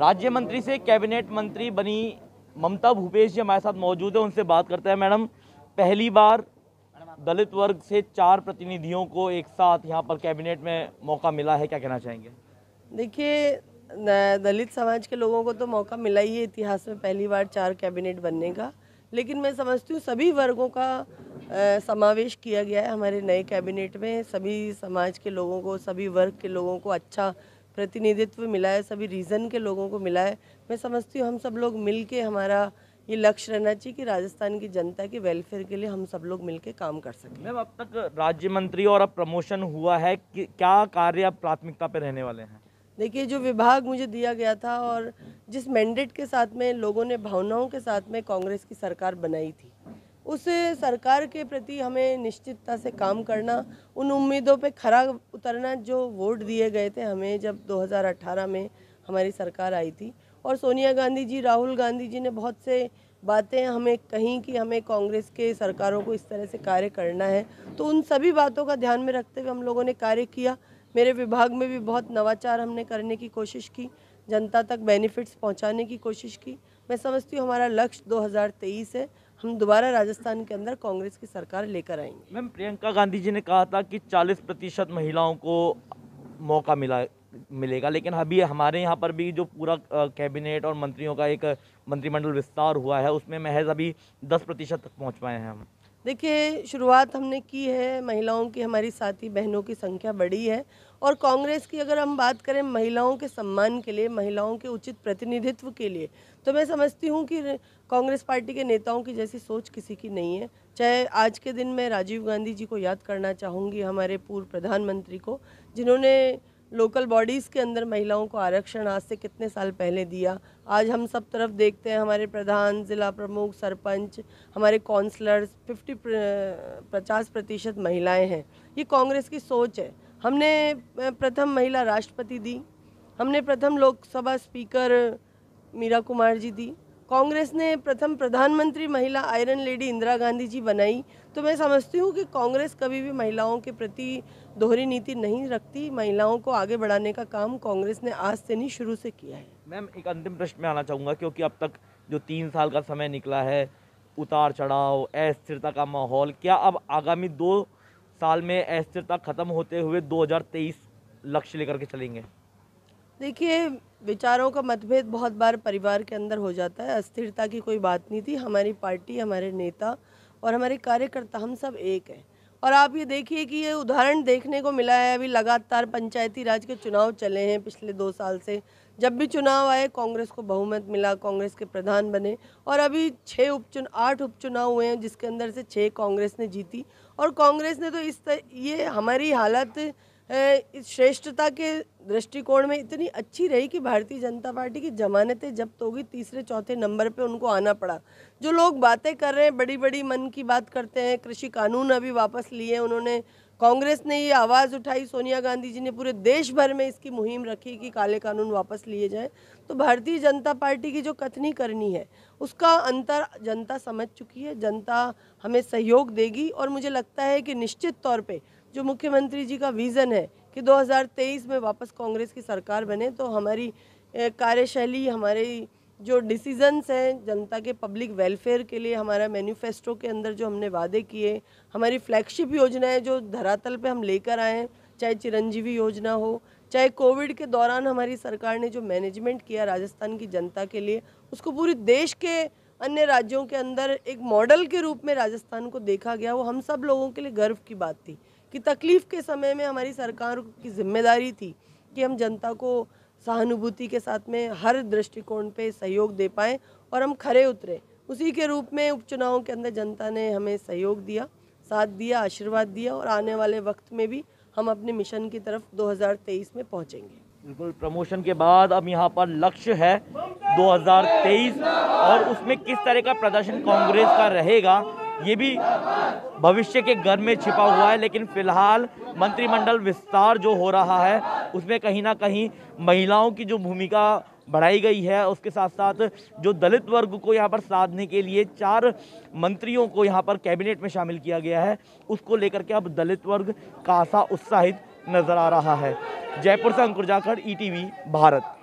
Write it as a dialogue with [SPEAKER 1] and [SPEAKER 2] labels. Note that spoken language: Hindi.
[SPEAKER 1] राज्य मंत्री से कैबिनेट मंत्री बनी ममता भूपेश जी हमारे साथ मौजूद है उनसे बात करते हैं मैडम पहली बार दलित वर्ग से चार प्रतिनिधियों को एक साथ यहाँ पर कैबिनेट में मौका मिला है क्या कहना चाहेंगे
[SPEAKER 2] देखिए दलित समाज के लोगों को तो मौका मिला ही है इतिहास में पहली बार चार कैबिनेट बनने का लेकिन मैं समझती हूँ सभी वर्गों का समावेश किया गया है हमारे नए कैबिनेट में सभी समाज के लोगों को सभी वर्ग के लोगों को अच्छा प्रतिनिधित्व मिला है सभी रीज़न के लोगों को मिला है मैं समझती हूँ हम सब लोग मिल के हमारा ये लक्ष्य रहना चाहिए कि राजस्थान की जनता के वेलफेयर के लिए हम सब लोग मिलकर काम कर सकें मैम अब तक
[SPEAKER 1] राज्य मंत्री और अब प्रमोशन हुआ है कि क्या कार्य अब प्राथमिकता पर रहने वाले हैं
[SPEAKER 2] देखिए जो विभाग मुझे दिया गया था और जिस मैंडेट के साथ में लोगों ने भावनाओं के साथ में कांग्रेस की सरकार बनाई थी उस सरकार के प्रति हमें निश्चितता से काम करना उन उम्मीदों पे खरा उतरना जो वोट दिए गए थे हमें जब 2018 में हमारी सरकार आई थी और सोनिया गांधी जी राहुल गांधी जी ने बहुत से बातें हमें कहीं कि हमें कांग्रेस के सरकारों को इस तरह से कार्य करना है तो उन सभी बातों का ध्यान में रखते हुए हम लोगों ने कार्य किया मेरे विभाग में भी बहुत नवाचार हमने करने की कोशिश की जनता तक बेनिफिट्स पहुंचाने की कोशिश की मैं समझती हूँ हमारा लक्ष्य 2023 है हम दोबारा राजस्थान के अंदर कांग्रेस की सरकार लेकर आएंगे
[SPEAKER 1] मैम प्रियंका गांधी जी ने कहा था कि 40 प्रतिशत महिलाओं को मौका मिला मिलेगा लेकिन अभी हमारे यहाँ पर भी जो पूरा कैबिनेट और मंत्रियों का एक मंत्रिमंडल विस्तार हुआ है उसमें महज अभी दस प्रतिशत तक पहुँच पाए हैं हम
[SPEAKER 2] देखिए शुरुआत हमने की है महिलाओं की हमारी साथी बहनों की संख्या बढ़ी है और कांग्रेस की अगर हम बात करें महिलाओं के सम्मान के लिए महिलाओं के उचित प्रतिनिधित्व के लिए तो मैं समझती हूँ कि कांग्रेस पार्टी के नेताओं की जैसी सोच किसी की नहीं है चाहे आज के दिन मैं राजीव गांधी जी को याद करना चाहूँगी हमारे पूर्व प्रधानमंत्री को जिन्होंने लोकल बॉडीज़ के अंदर महिलाओं को आरक्षण आज से कितने साल पहले दिया आज हम सब तरफ देखते हैं हमारे प्रधान ज़िला प्रमुख सरपंच हमारे काउंसलर्स फिफ्टी पचास प्रतिशत महिलाएँ हैं ये कांग्रेस की सोच है हमने प्रथम महिला राष्ट्रपति दी हमने प्रथम लोकसभा स्पीकर मीरा कुमार जी दी कांग्रेस ने प्रथम प्रधानमंत्री महिला आयरन लेडी इंदिरा गांधी जी बनाई तो मैं समझती हूँ कि कांग्रेस कभी भी महिलाओं के प्रति दोहरी नीति नहीं रखती महिलाओं को आगे बढ़ाने का काम कांग्रेस ने आज से नहीं शुरू से किया है
[SPEAKER 1] मैम एक अंतिम प्रश्न में आना चाहूँगा क्योंकि अब तक जो तीन साल का समय निकला है उतार चढ़ाव अस्थिरता का माहौल क्या अब आगामी दो साल में अस्थिरता खत्म होते हुए दो लक्ष्य लेकर के चलेंगे
[SPEAKER 2] देखिए विचारों का मतभेद बहुत बार परिवार के अंदर हो जाता है अस्थिरता की कोई बात नहीं थी हमारी पार्टी हमारे नेता और हमारे कार्यकर्ता हम सब एक हैं और आप ये देखिए कि ये उदाहरण देखने को मिला है अभी लगातार पंचायती राज के चुनाव चले हैं पिछले दो साल से जब भी चुनाव आए कांग्रेस को बहुमत मिला कांग्रेस के प्रधान बने और अभी छः उपचुन आठ उपचुनाव हुए हैं जिसके अंदर से छः कांग्रेस ने जीती और कांग्रेस ने तो इस ये हमारी हालत श्रेष्ठता के दृष्टिकोण में इतनी अच्छी रही कि भारतीय जनता पार्टी की जमानतें जब्त होगी तीसरे चौथे नंबर पे उनको आना पड़ा जो लोग बातें कर रहे हैं बड़ी बड़ी मन की बात करते हैं कृषि कानून अभी वापस लिए उन्होंने कांग्रेस ने ये आवाज़ उठाई सोनिया गांधी जी ने पूरे देश भर में इसकी मुहिम रखी कि काले कानून वापस लिए जाएं तो भारतीय जनता पार्टी की जो कथनी करनी है उसका अंतर जनता समझ चुकी है जनता हमें सहयोग देगी और मुझे लगता है कि निश्चित तौर पे जो मुख्यमंत्री जी का विज़न है कि 2023 में वापस कांग्रेस की सरकार बने तो हमारी कार्यशैली हमारी जो डिसीजंस हैं जनता के पब्लिक वेलफेयर के लिए हमारा मैनिफेस्टो के अंदर जो हमने वादे किए हमारी फ्लैगशिप योजनाएं जो धरातल पे हम लेकर आए चाहे चिरंजीवी योजना हो चाहे कोविड के दौरान हमारी सरकार ने जो मैनेजमेंट किया राजस्थान की जनता के लिए उसको पूरे देश के अन्य राज्यों के अंदर एक मॉडल के रूप में राजस्थान को देखा गया वो हम सब लोगों के लिए गर्व की बात थी कि तकलीफ़ के समय में हमारी सरकार की जिम्मेदारी थी कि हम जनता को सहानुभूति के साथ में हर दृष्टिकोण पे सहयोग दे पाएँ और हम खरे उतरे उसी के रूप में उपचुनाव के अंदर जनता ने हमें सहयोग दिया साथ दिया आशीर्वाद दिया और आने वाले वक्त में भी हम अपने मिशन की तरफ 2023 में पहुंचेंगे
[SPEAKER 1] बिल्कुल प्रमोशन के बाद अब यहाँ पर लक्ष्य है 2023 और उसमें किस तरह का प्रदर्शन कांग्रेस का रहेगा ये भी भविष्य के घर में छिपा हुआ है लेकिन फिलहाल मंत्रिमंडल विस्तार जो हो रहा है उसमें कहीं ना कहीं महिलाओं की जो भूमिका बढ़ाई गई है उसके साथ साथ जो दलित वर्ग को यहाँ पर साधने के लिए चार मंत्रियों को यहाँ पर कैबिनेट में शामिल किया गया है उसको लेकर के अब दलित वर्ग कासा उत्साहित नजर आ रहा है जयपुर से अंकुर जाखड़ ई e भारत